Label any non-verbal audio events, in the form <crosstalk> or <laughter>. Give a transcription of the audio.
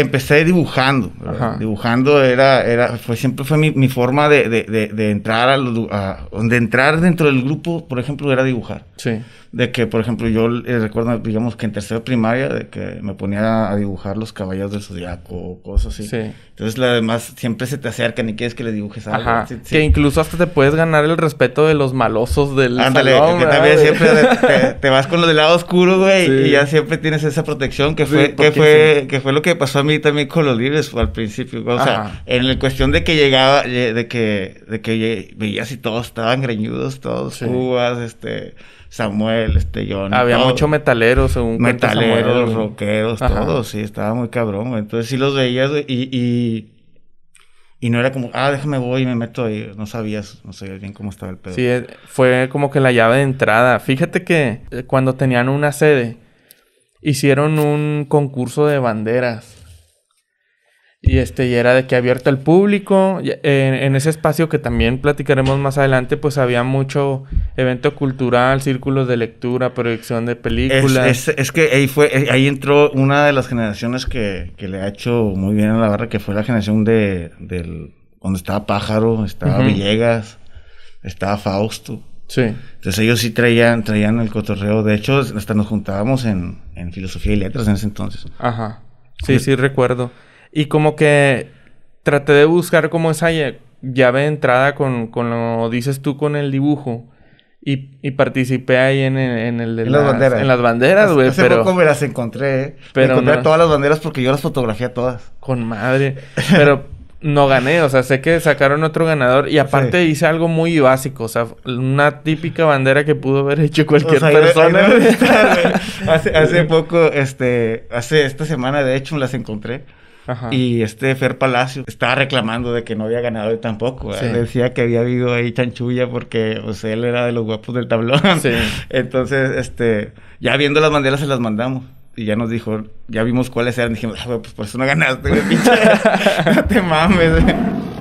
empecé dibujando. Dibujando era, era, fue, siempre fue mi, mi forma de, de, de, de entrar a, a, de entrar dentro del grupo, por ejemplo, era dibujar. Sí. De que, por ejemplo, yo eh, recuerdo, digamos, que en tercero primaria, de que me ponía a dibujar los caballos del zodiaco o cosas así. Sí. Entonces, además, siempre se te acercan y quieres que le dibujes algo. Ajá. Que incluso hasta te puedes ganar el respeto de los malosos del Ándale, salón, que también siempre <laughs> te, te, vas con lo del lado oscuro, güey, y ya siempre tienes esa protección que fue, que fue, que fue lo que pasó a mí también con los libres al principio. O sea, en la cuestión de que llegaba, de que, de que veías y todos estaban greñudos, todos Uvas, este, Samuel, este, yo Había muchos mucho según Metaleros, Samuel, rockeros, todos, sí, estaba muy cabrón. Entonces sí los veías y, y y no era como, ah, déjame voy y me meto ahí. No sabías, no sabías bien cómo estaba el pedo. Sí, eh, fue como que la llave de entrada. Fíjate que eh, cuando tenían una sede, hicieron un concurso de banderas. Y este, y era de que abierto al público. Eh, en, ese espacio que también platicaremos más adelante, pues había mucho evento cultural, círculos de lectura, proyección de películas. Es, que ahí fue, eh, ahí entró una de las generaciones que, le ha hecho muy bien a la barra, que fue la generación de del donde estaba Pájaro, estaba Villegas, estaba Fausto. Sí. Entonces ellos sí traían, traían el cotorreo. De hecho, hasta nos juntábamos en, filosofía y letras en ese entonces. Ajá. sí, sí recuerdo. Y como que traté de buscar como esa llave de entrada con, con lo dices tú con el dibujo. Y, participé ahí en, el, en el en las, banderas. En las banderas, güey. Hace poco me las encontré, eh. Pero encontré todas las banderas porque yo las fotografié todas. Con madre. Pero no gané, o sea, sé que sacaron otro ganador y aparte hice algo muy básico, o sea, una típica bandera que pudo haber hecho cualquier persona. hace, hace poco, este, hace esta semana de hecho las encontré y este Fer Palacio estaba reclamando de que no había ganado él tampoco. Decía que había habido ahí chanchulla porque pues, él era de los guapos del tablón. <laughs> Entonces, este, ya viendo las banderas se las mandamos y ya nos dijo, ya vimos cuáles eran. Dijimos, ah, pues por eso no ganaste, pinche. <laughs> <laughs> no te mames,